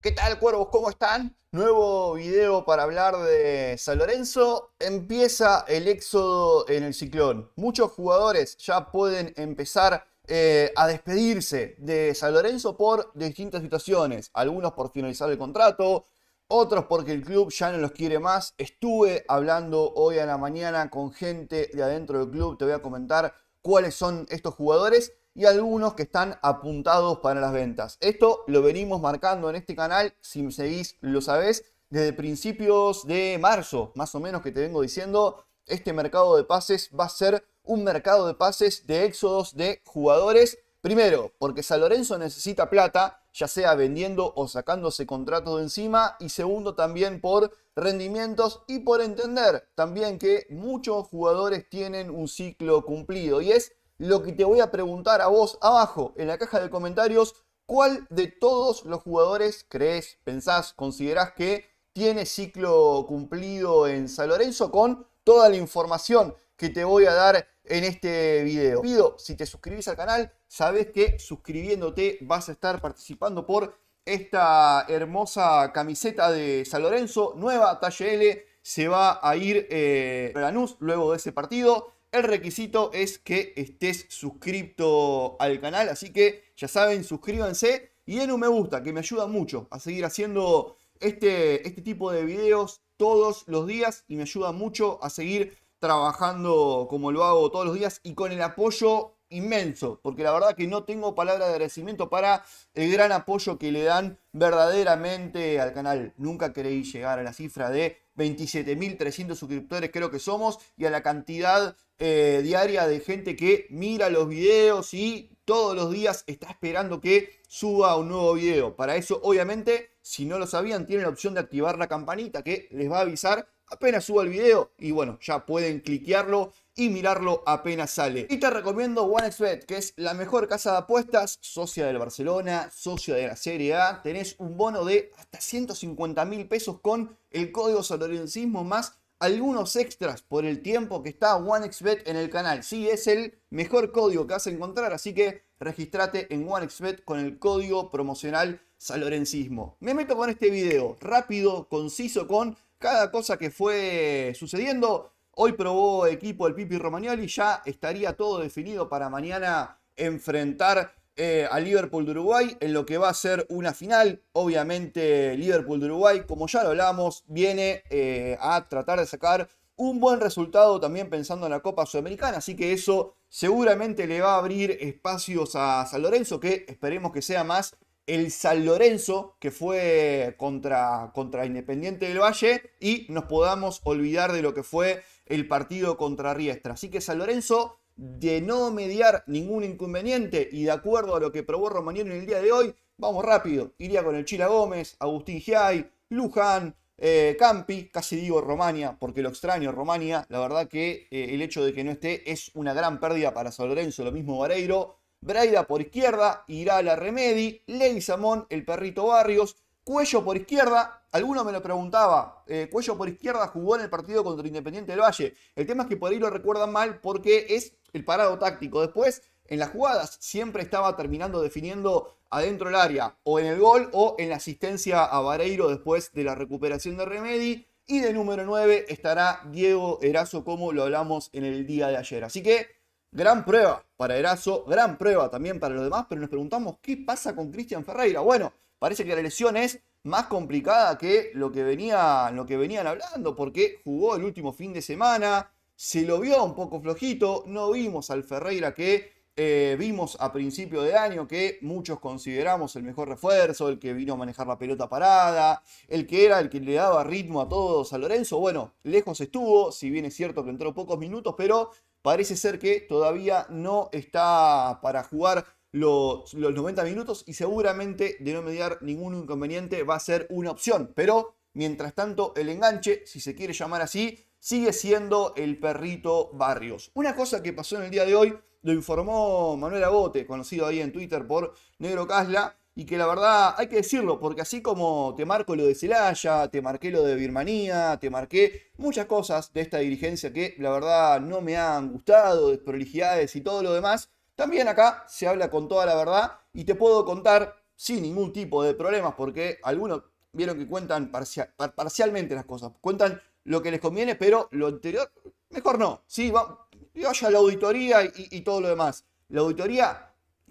¿Qué tal, cuervos? ¿Cómo están? Nuevo video para hablar de San Lorenzo. Empieza el éxodo en el ciclón. Muchos jugadores ya pueden empezar eh, a despedirse de San Lorenzo por distintas situaciones. Algunos por finalizar el contrato, otros porque el club ya no los quiere más. Estuve hablando hoy a la mañana con gente de adentro del club. Te voy a comentar cuáles son estos jugadores y algunos que están apuntados para las ventas. Esto lo venimos marcando en este canal, si seguís lo sabés, desde principios de marzo, más o menos que te vengo diciendo, este mercado de pases va a ser un mercado de pases de éxodos de jugadores. Primero, porque San Lorenzo necesita plata, ya sea vendiendo o sacándose contratos de encima. Y segundo, también por rendimientos y por entender también que muchos jugadores tienen un ciclo cumplido. Y es lo que te voy a preguntar a vos abajo en la caja de comentarios, ¿cuál de todos los jugadores crees, pensás, considerás que tiene ciclo cumplido en San Lorenzo con toda la información que te voy a dar en este video. Pido, si te suscribís al canal, sabes que suscribiéndote vas a estar participando por esta hermosa camiseta de San Lorenzo, nueva talle L, se va a ir eh, Lanús luego de ese partido. El requisito es que estés suscripto al canal, así que ya saben, suscríbanse y den un me gusta, que me ayuda mucho a seguir haciendo este, este tipo de videos todos los días y me ayuda mucho a seguir trabajando como lo hago todos los días y con el apoyo inmenso, porque la verdad que no tengo palabra de agradecimiento para el gran apoyo que le dan verdaderamente al canal. Nunca creí llegar a la cifra de 27.300 suscriptores creo que somos, y a la cantidad eh, diaria de gente que mira los videos y todos los días está esperando que suba un nuevo video. Para eso, obviamente, si no lo sabían, tienen la opción de activar la campanita que les va a avisar apenas suba el video y bueno, ya pueden cliquearlo y mirarlo apenas sale. Y te recomiendo OneXBet, que es la mejor casa de apuestas, socia del Barcelona, socia de la Serie A. Tenés un bono de hasta 150 mil pesos con el código salorencismo más algunos extras por el tiempo que está OneXBet en el canal. Sí, es el mejor código que vas a encontrar, así que registrate en OneXBet con el código promocional Salorencismo. Me meto con este video, rápido, conciso, con cada cosa que fue sucediendo Hoy probó equipo el Pipi Romagnoli, ya estaría todo definido para mañana enfrentar eh, a Liverpool de Uruguay en lo que va a ser una final. Obviamente Liverpool de Uruguay, como ya lo hablamos, viene eh, a tratar de sacar un buen resultado también pensando en la Copa Sudamericana, así que eso seguramente le va a abrir espacios a San Lorenzo, que esperemos que sea más el San Lorenzo, que fue contra, contra Independiente del Valle, y nos podamos olvidar de lo que fue el partido contra Riestra. Así que San Lorenzo, de no mediar ningún inconveniente y de acuerdo a lo que probó Romagnoli en el día de hoy, vamos rápido. Iría con el Chila Gómez, Agustín Giai, Luján, eh, Campi, casi digo Romania, porque lo extraño Romania. La verdad que eh, el hecho de que no esté es una gran pérdida para San Lorenzo, lo mismo Vareiro. Braida por izquierda, irá a la Remedi, Samón, el perrito Barrios, Cuello por izquierda, alguno me lo preguntaba, eh, Cuello por izquierda jugó en el partido contra Independiente del Valle. El tema es que por ahí lo recuerdan mal porque es el parado táctico. Después, en las jugadas, siempre estaba terminando definiendo adentro el área, o en el gol o en la asistencia a Vareiro después de la recuperación de Remedi. Y de número 9 estará Diego Erazo, como lo hablamos en el día de ayer. Así que Gran prueba para Erazo, gran prueba también para los demás, pero nos preguntamos qué pasa con Cristian Ferreira. Bueno, parece que la lesión es más complicada que lo que, venía, lo que venían hablando, porque jugó el último fin de semana, se lo vio un poco flojito, no vimos al Ferreira que eh, vimos a principio de año que muchos consideramos el mejor refuerzo, el que vino a manejar la pelota parada, el que era el que le daba ritmo a todos a Lorenzo. Bueno, lejos estuvo, si bien es cierto que entró pocos minutos, pero parece ser que todavía no está para jugar los, 90 minutos y seguramente de no mediar ningún inconveniente va a ser una opción. Pero mientras tanto el enganche, si se quiere llamar así, sigue siendo el perrito Barrios. Una cosa que pasó en el día de hoy lo informó Manuel Agote, conocido ahí en Twitter por Negro Casla, y que la verdad hay que decirlo, porque así como te marco lo de Celaya, te marqué lo de Birmanía, te marqué muchas cosas de esta dirigencia que la verdad no me han gustado, desprolijidades y todo lo demás, también acá se habla con toda la verdad y te puedo contar sin ningún tipo de problemas, porque algunos vieron que cuentan parcialmente las cosas, cuentan lo que les conviene, pero lo anterior, mejor no, sí, va, vaya la auditoría y todo lo demás. La auditoría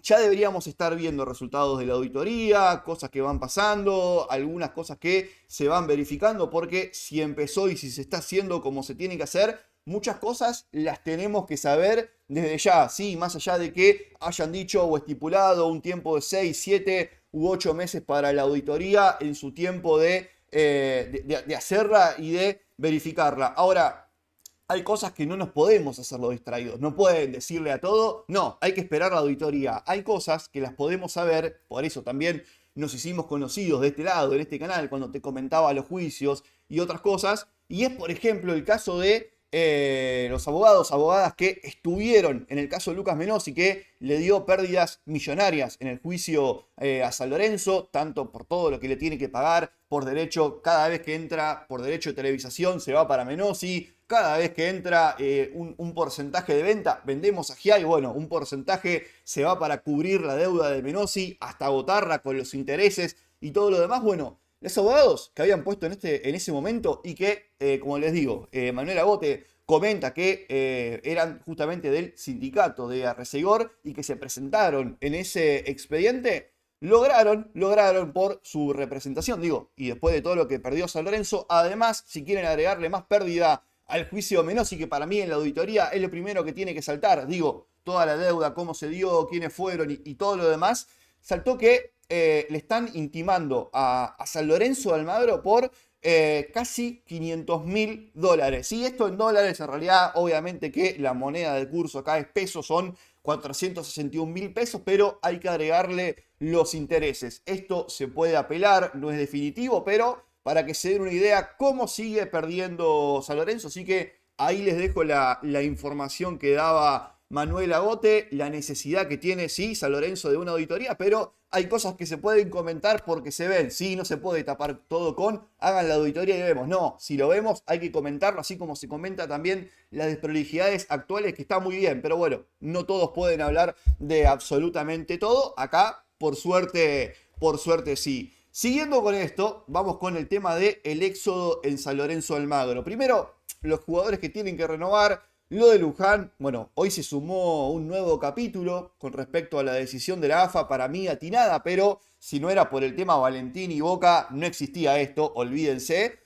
ya deberíamos estar viendo resultados de la auditoría, cosas que van pasando, algunas cosas que se van verificando, porque si empezó y si se está haciendo como se tiene que hacer, muchas cosas las tenemos que saber desde ya, ¿sí? Más allá de que hayan dicho o estipulado un tiempo de 6, 7 u 8 meses para la auditoría en su tiempo de, eh, de, de hacerla y de verificarla. Ahora, hay cosas que no nos podemos hacerlo distraídos. No pueden decirle a todo, no, hay que esperar la auditoría. Hay cosas que las podemos saber, por eso también nos hicimos conocidos de este lado, en este canal, cuando te comentaba los juicios y otras cosas. Y es, por ejemplo, el caso de eh, los abogados, abogadas que estuvieron en el caso de Lucas Menossi, que le dio pérdidas millonarias en el juicio eh, a San Lorenzo, tanto por todo lo que le tiene que pagar por derecho, cada vez que entra por derecho de televisación se va para Menossi, cada vez que entra eh, un, porcentaje de venta, vendemos a y bueno, un porcentaje se va para cubrir la deuda de Menosi hasta agotarla con los intereses y todo lo demás. Bueno, los abogados que habían puesto en, este, en ese momento y que, eh, como les digo, eh, Manuel Agote comenta que eh, eran justamente del sindicato de Arrecegor y que se presentaron en ese expediente, lograron, lograron por su representación, digo, y después de todo lo que perdió San Lorenzo, además, si quieren agregarle más pérdida al juicio menos y que para mí en la auditoría es lo primero que tiene que saltar. Digo, toda la deuda, cómo se dio, quiénes fueron y, todo lo demás. Saltó que eh, le están intimando a, San Lorenzo de Almagro por eh, casi 500 mil dólares. Y esto en dólares, en realidad, obviamente que la moneda de curso acá es peso, son 461 mil pesos, pero hay que agregarle los intereses. Esto se puede apelar, no es definitivo, pero para que se den una idea cómo sigue perdiendo San Lorenzo. Así que ahí les dejo la, información que daba Manuel Agote, la necesidad que tiene, sí, San Lorenzo de una auditoría, pero hay cosas que se pueden comentar porque se ven. Sí, no se puede tapar todo con, hagan la auditoría y vemos. No, si lo vemos hay que comentarlo, así como se comenta también las desprolijidades actuales, que está muy bien, pero bueno, no todos pueden hablar de absolutamente todo. Acá, por suerte, por suerte sí. Siguiendo con esto, vamos con el tema del el éxodo en San Lorenzo Almagro. Primero, los jugadores que tienen que renovar. Lo de Luján, bueno, hoy se sumó un nuevo capítulo con respecto a la decisión de la AFA, para mí atinada, pero si no era por el tema Valentín y Boca, no existía esto, olvídense.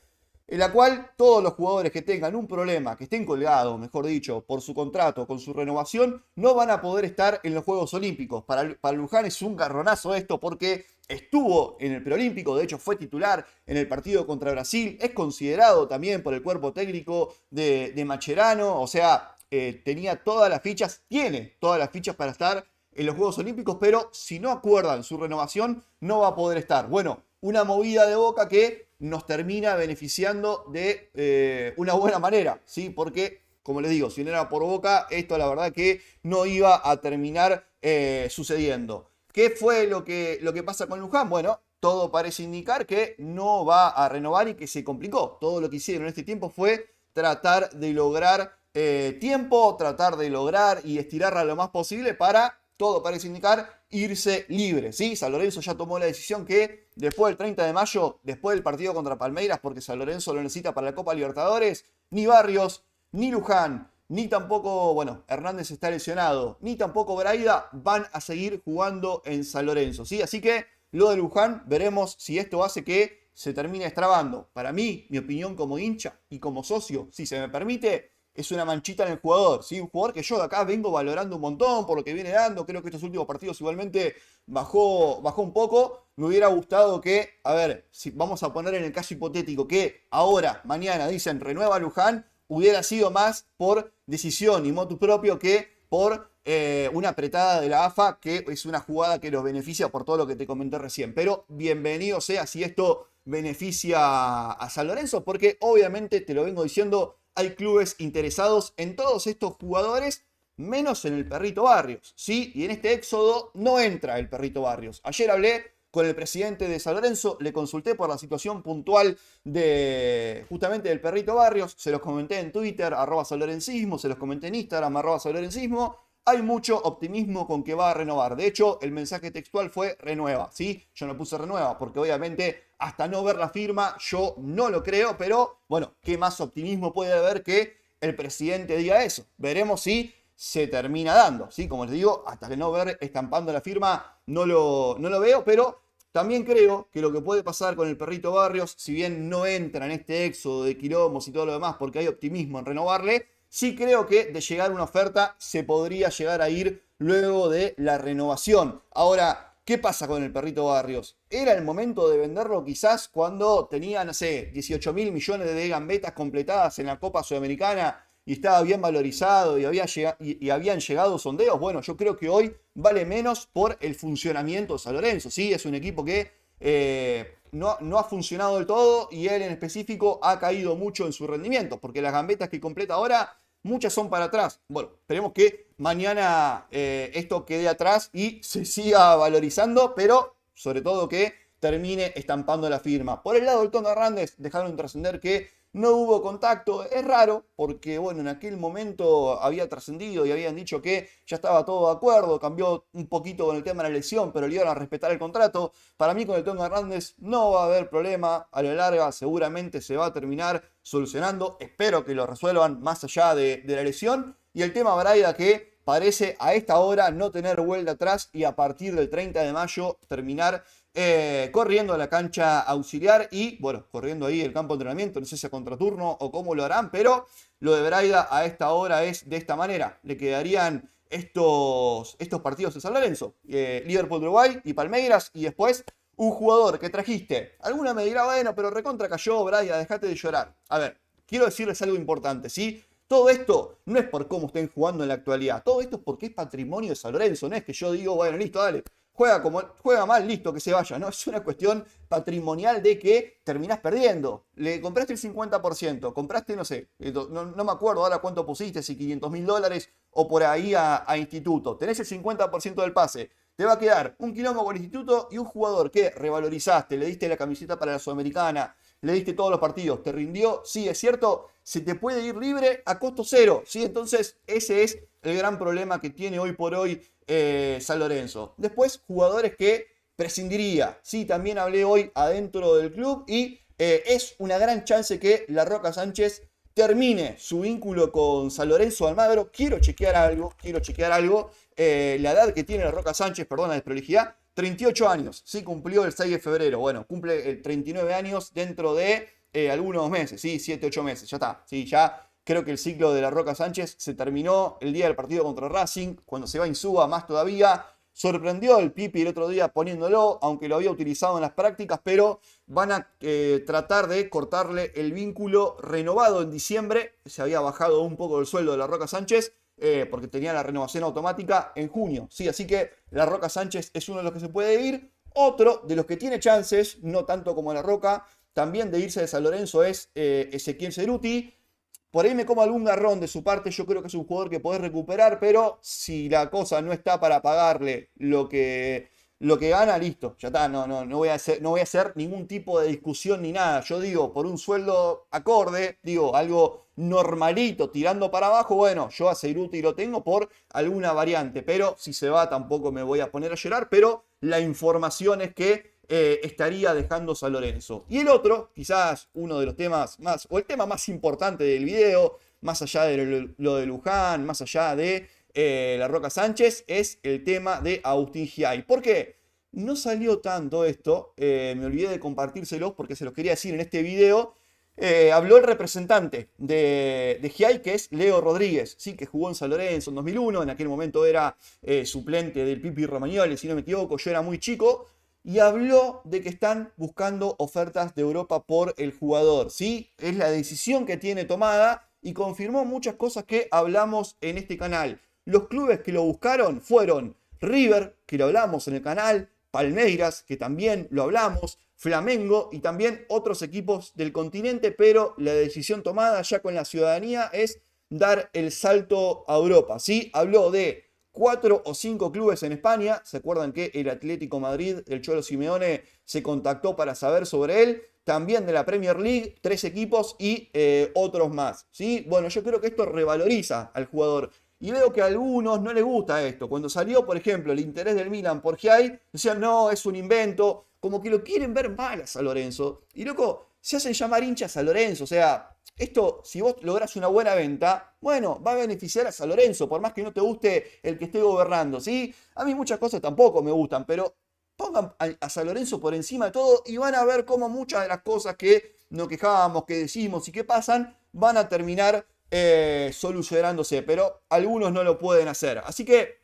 En la cual todos los jugadores que tengan un problema, que estén colgados, mejor dicho, por su contrato, con su renovación, no van a poder estar en los Juegos Olímpicos. Para, para Luján es un garronazo esto porque estuvo en el preolímpico, de hecho fue titular en el partido contra Brasil, es considerado también por el cuerpo técnico de, Macherano, o sea, eh, tenía todas las fichas, tiene todas las fichas para estar en los Juegos Olímpicos, pero si no acuerdan su renovación, no va a poder estar. Bueno, una movida de boca que nos termina beneficiando de eh, una buena manera, ¿sí? Porque, como les digo, si no era por boca, esto la verdad que no iba a terminar eh, sucediendo. ¿Qué fue lo que, lo que pasa con Luján? Bueno, todo parece indicar que no va a renovar y que se complicó. Todo lo que hicieron en este tiempo fue tratar de lograr eh, tiempo, tratar de lograr y estirarla lo más posible para, todo parece indicar, irse libre. ¿sí? San Lorenzo ya tomó la decisión que después del 30 de mayo, después del partido contra Palmeiras, porque San Lorenzo lo necesita para la Copa Libertadores, ni Barrios, ni Luján, ni tampoco, bueno, Hernández está lesionado, ni tampoco Braida van a seguir jugando en San Lorenzo, ¿sí? Así que lo de Luján, veremos si esto hace que se termine estrabando. Para mí, mi opinión como hincha y como socio, si se me permite, es una manchita en el jugador, ¿sí? Un jugador que yo de acá vengo valorando un montón por lo que viene dando. Creo que estos últimos partidos igualmente bajó, bajó un poco. Me hubiera gustado que, a ver, si vamos a poner en el caso hipotético que ahora, mañana, dicen renueva Luján, hubiera sido más por decisión y motu propio que por eh, una apretada de la AFA, que es una jugada que los beneficia por todo lo que te comenté recién. Pero bienvenido sea si esto beneficia a San Lorenzo, porque obviamente te lo vengo diciendo, hay clubes interesados en todos estos jugadores, menos en el perrito Barrios, ¿sí? Y en este éxodo no entra el perrito Barrios. Ayer hablé con el presidente de San Lorenzo, le consulté por la situación puntual de justamente del perrito Barrios, se los comenté en Twitter, arroba salorencismo, se los comenté en Instagram, arroba salorencismo. Hay mucho optimismo con que va a renovar. De hecho, el mensaje textual fue renueva, ¿sí? Yo no puse renueva porque obviamente hasta no ver la firma yo no lo creo, pero bueno, ¿qué más optimismo puede haber que el presidente diga eso? Veremos si se termina dando. ¿sí? Como les digo, hasta que no ver estampando la firma, no lo, no lo veo, pero también creo que lo que puede pasar con el perrito Barrios, si bien no entra en este éxodo de quilomos y todo lo demás, porque hay optimismo en renovarle, sí creo que de llegar una oferta se podría llegar a ir luego de la renovación. Ahora, ¿qué pasa con el perrito Barrios? Era el momento de venderlo quizás cuando tenían no sé, 18 mil millones de gambetas completadas en la Copa Sudamericana y estaba bien valorizado y, había habían llegado sondeos, bueno, yo creo que hoy vale menos por el funcionamiento de San Lorenzo. Sí, es un equipo que eh, no, no, ha funcionado del todo y él en específico ha caído mucho en su rendimiento, porque las gambetas que completa ahora, muchas son para atrás. Bueno, esperemos que mañana eh, esto quede atrás y se siga valorizando, pero sobre todo que termine estampando la firma. Por el lado del Tono Hernández, dejaron trascender que no hubo contacto. Es raro porque, bueno, en aquel momento había trascendido y habían dicho que ya estaba todo de acuerdo, cambió un poquito con el tema de la lesión, pero le iban a respetar el contrato. Para mí con el Tonga Hernández no va a haber problema, a lo largo seguramente se va a terminar solucionando. Espero que lo resuelvan más allá de, la lesión. Y el tema Braida que parece a esta hora no tener vuelta atrás y a partir del 30 de mayo terminar eh, corriendo a la cancha auxiliar y, bueno, corriendo ahí el campo de entrenamiento, no sé si a contraturno o cómo lo harán, pero lo de Braida a esta hora es de esta manera. Le quedarían estos, estos partidos de San Lorenzo, eh, Liverpool Uruguay y Palmeiras, y después un jugador que trajiste. Alguna me dirá, bueno, pero recontra cayó, Braida, dejate de llorar. A ver, quiero decirles algo importante, ¿sí? Todo esto no es por cómo estén jugando en la actualidad, todo esto es porque es patrimonio de San Lorenzo, no es que yo digo, bueno, listo, dale, juega, como, juega mal, listo, que se vaya. No, es una cuestión patrimonial de que terminás perdiendo. Le compraste el 50%, compraste, no sé, eh, no, me acuerdo ahora cuánto pusiste, si 500 mil dólares o por ahí a, instituto. Tenés el 50% del pase. Te va a quedar un quilombo con instituto y un jugador que revalorizaste, le diste la camiseta para la Sudamericana, le diste todos los partidos, te rindió, sí, es cierto, se te puede ir libre a costo cero, sí, entonces ese es el gran problema que tiene hoy por hoy eh, San Lorenzo. Después, jugadores que prescindiría. Sí, también hablé hoy adentro del club y eh, es una gran chance que la Roca Sánchez termine su vínculo con San Lorenzo Almagro. Quiero chequear algo, quiero chequear algo. Eh, la edad que tiene la Roca Sánchez, perdón la desprolijidad, 38 años. Sí, cumplió el 6 de febrero. Bueno, cumple 39 años dentro de algunos meses, sí, 7, 8 meses. Ya está, sí, ya Creo que el ciclo de la Roca Sánchez se terminó el día del partido contra Racing, cuando se va suba más todavía. Sorprendió el Pipi el otro día poniéndolo, aunque lo había utilizado en las prácticas, pero van a eh, tratar de cortarle el vínculo renovado en diciembre. Se había bajado un poco el sueldo de la Roca Sánchez, eh, porque tenía la renovación automática en junio. Sí, así que la Roca Sánchez es uno de los que se puede ir. Otro de los que tiene chances, no tanto como la Roca, también de irse de San Lorenzo es eh, Ezequiel Ceruti. Por ahí me como algún garrón de su parte, yo creo que es un jugador que podés recuperar, pero si la cosa no está para pagarle lo que, lo que gana, listo, ya está, no, no, no, voy a hacer, no voy a hacer ningún tipo de discusión ni nada. Yo digo, por un sueldo acorde, digo, algo normalito, tirando para abajo, bueno, yo a y lo tengo por alguna variante, pero si se va tampoco me voy a poner a llorar, pero la información es que eh, estaría dejando San Lorenzo. Y el otro, quizás uno de los temas más, o el tema más importante del video, más allá de lo, de Luján, más allá de eh, la Roca Sánchez, es el tema de Agustín Giai. ¿Por qué? No salió tanto esto, eh, me olvidé de compartírselos porque se los quería decir en este video. habló el representante de, de que es Leo Rodríguez, ¿sí? que jugó en San Lorenzo en 2001, en aquel momento era suplente del Pipi Romagnoli, si no me equivoco, yo era muy chico, y habló de que están buscando ofertas de Europa por el jugador. ¿sí? Es la decisión que tiene tomada y confirmó muchas cosas que hablamos en este canal. Los clubes que lo buscaron fueron River, que lo hablamos en el canal, Palmeiras, que también lo hablamos, Flamengo y también otros equipos del continente, pero la decisión tomada ya con la ciudadanía es dar el salto a Europa. ¿sí? Habló de cuatro o cinco clubes en España. ¿Se acuerdan que el Atlético Madrid, el Cholo Simeone, se contactó para saber sobre él? También de la Premier League, tres equipos y eh, otros más. ¿sí? Bueno, yo creo que esto revaloriza al jugador. Y veo que a algunos no les gusta esto. Cuando salió, por ejemplo, el interés del Milan por Giai, decían, no, es un invento. Como que lo quieren ver mal a San Lorenzo. Y loco, se hacen llamar hinchas a San Lorenzo. O sea, esto, si vos lográs una buena venta, bueno, va a beneficiar a San Lorenzo, por más que no te guste el que esté gobernando, ¿sí? A mí muchas cosas tampoco me gustan, pero pongan a, San Lorenzo por encima de todo y van a ver cómo muchas de las cosas que nos quejábamos, que decimos y que pasan, van a terminar eh, solucionándose, pero algunos no lo pueden hacer. Así que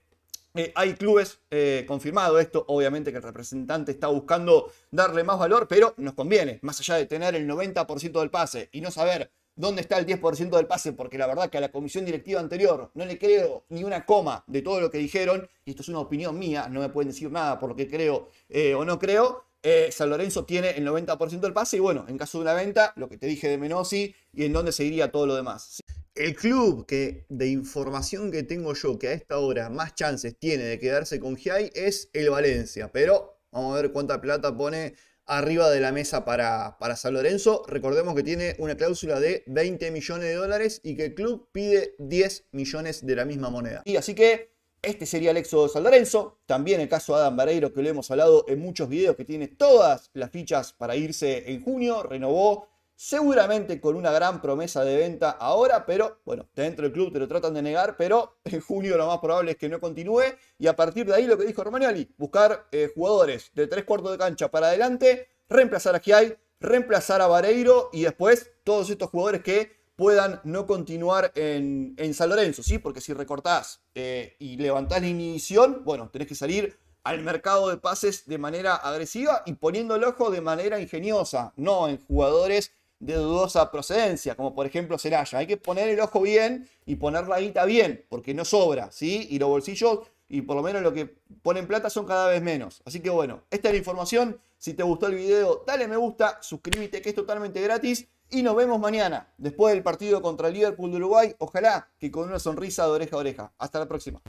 eh, hay clubes, eh, confirmado esto, obviamente que el representante está buscando darle más valor, pero nos conviene, más allá de tener el 90% del pase y no saber dónde está el 10% del pase, porque la verdad que a la comisión directiva anterior no le creo ni una coma de todo lo que dijeron, y esto es una opinión mía, no me pueden decir nada por lo que creo o no creo. San Lorenzo tiene el 90% del pase y bueno, en caso de una venta, lo que te dije de Menosi y en dónde seguiría todo lo demás. El club que de información que tengo yo que a esta hora más chances tiene de quedarse con Giai es el Valencia, pero vamos a ver cuánta plata pone arriba de la mesa para, para San Lorenzo. Recordemos que tiene una cláusula de 20 millones de dólares y que el club pide 10 millones de la misma moneda. Y así que este sería el éxodo de San Lorenzo. También el caso de Adam Barreiro, que lo hemos hablado en muchos videos, que tiene todas las fichas para irse en junio. Renovó seguramente con una gran promesa de venta ahora, pero bueno, dentro del club te lo tratan de negar, pero en junio lo más probable es que no continúe y a partir de ahí lo que dijo Romagnoli, buscar eh, jugadores de tres cuartos de cancha para adelante, reemplazar a Giai, reemplazar a Vareiro y después todos estos jugadores que puedan no continuar en, San Lorenzo, ¿sí? Porque si recortás eh, y levantás la inhibición, bueno, tenés que salir al mercado de pases de manera agresiva y poniendo el ojo de manera ingeniosa, no en jugadores de dudosa procedencia, como por ejemplo Seraya. Hay que poner el ojo bien y poner la guita bien, porque no sobra, ¿sí? Y los bolsillos, y por lo menos lo que ponen plata son cada vez menos. Así que bueno, esta es la información. Si te gustó el video, dale me gusta, suscríbete que es totalmente gratis. Y nos vemos mañana, después del partido contra el Liverpool de Uruguay. Ojalá que con una sonrisa de oreja a oreja. Hasta la próxima.